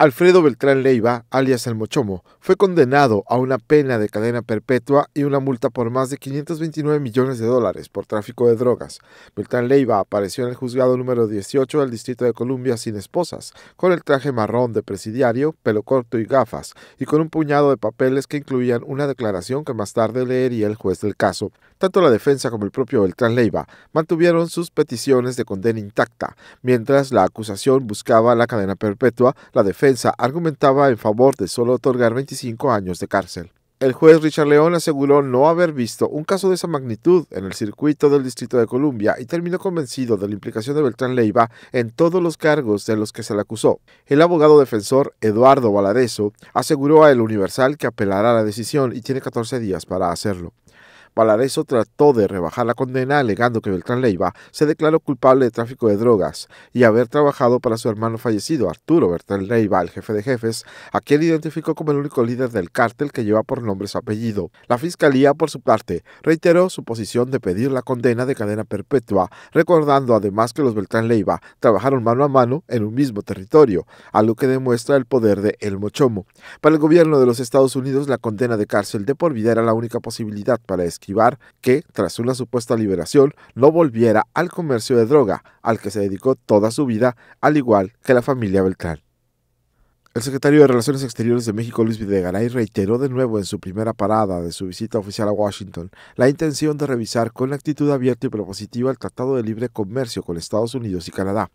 Alfredo Beltrán Leiva, alias El Mochomo, fue condenado a una pena de cadena perpetua y una multa por más de 529 millones de dólares por tráfico de drogas. Beltrán Leiva apareció en el juzgado número 18 del Distrito de Columbia sin esposas, con el traje marrón de presidiario, pelo corto y gafas, y con un puñado de papeles que incluían una declaración que más tarde leería el juez del caso. Tanto la defensa como el propio Beltrán Leiva mantuvieron sus peticiones de condena intacta, mientras la acusación buscaba la cadena perpetua, la defensa argumentaba en favor de solo otorgar 25 años de cárcel. El juez Richard León aseguró no haber visto un caso de esa magnitud en el circuito del Distrito de Columbia y terminó convencido de la implicación de Beltrán Leiva en todos los cargos de los que se le acusó. El abogado defensor Eduardo Valadezo aseguró a El Universal que apelará a la decisión y tiene 14 días para hacerlo. Valareso trató de rebajar la condena alegando que Beltrán Leiva se declaró culpable de tráfico de drogas y haber trabajado para su hermano fallecido, Arturo Beltrán Leiva, el jefe de jefes, a quien identificó como el único líder del cártel que lleva por nombre su apellido. La fiscalía, por su parte, reiteró su posición de pedir la condena de cadena perpetua, recordando además que los Beltrán Leiva trabajaron mano a mano en un mismo territorio, algo que demuestra el poder de El Mochomo. Para el gobierno de los Estados Unidos, la condena de cárcel de por vida era la única posibilidad para esquivar que, tras una supuesta liberación, no volviera al comercio de droga, al que se dedicó toda su vida, al igual que la familia Beltrán. El secretario de Relaciones Exteriores de México, Luis Videgaray, reiteró de nuevo en su primera parada de su visita oficial a Washington la intención de revisar con actitud abierta y propositiva el Tratado de Libre Comercio con Estados Unidos y Canadá.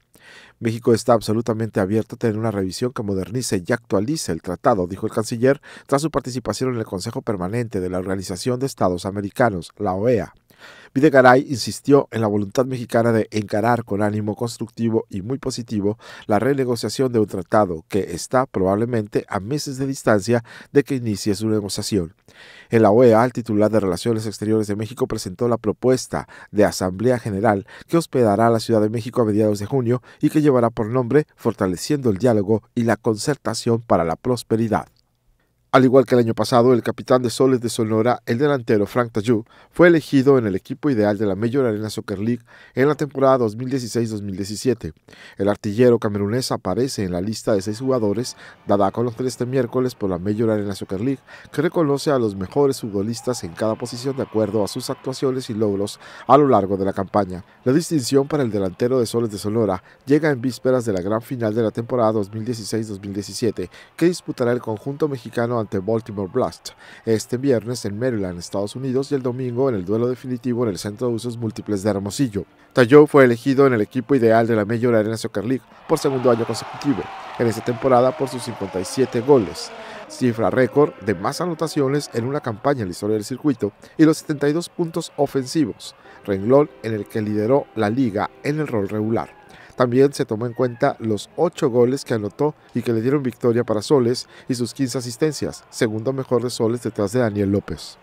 México está absolutamente abierto a tener una revisión que modernice y actualice el tratado, dijo el canciller tras su participación en el Consejo Permanente de la Organización de Estados Americanos, la OEA. Videgaray insistió en la voluntad mexicana de encarar con ánimo constructivo y muy positivo la renegociación de un tratado que está probablemente a meses de distancia de que inicie su negociación. En la OEA, el titular de Relaciones Exteriores de México presentó la propuesta de Asamblea General que hospedará a la Ciudad de México a mediados de junio y que llevará por nombre Fortaleciendo el diálogo y la concertación para la prosperidad. Al igual que el año pasado, el capitán de Soles de Sonora, el delantero Frank Tayú, fue elegido en el equipo ideal de la Major Arena Soccer League en la temporada 2016-2017. El artillero camerunés aparece en la lista de seis jugadores dada a conocer este miércoles por la Major Arena Soccer League, que reconoce a los mejores futbolistas en cada posición de acuerdo a sus actuaciones y logros a lo largo de la campaña. La distinción para el delantero de Soles de Sonora llega en vísperas de la gran final de la temporada 2016-2017, que disputará el conjunto mexicano ante Baltimore Blast, este viernes en Maryland, Estados Unidos, y el domingo en el duelo definitivo en el Centro de Usos Múltiples de Hermosillo. Tayo fue elegido en el equipo ideal de la Major Arena Soccer League por segundo año consecutivo, en esta temporada por sus 57 goles, cifra récord de más anotaciones en una campaña en la historia del circuito, y los 72 puntos ofensivos, renglón en el que lideró la liga en el rol regular. También se tomó en cuenta los ocho goles que anotó y que le dieron victoria para Soles y sus 15 asistencias, segundo mejor de Soles detrás de Daniel López.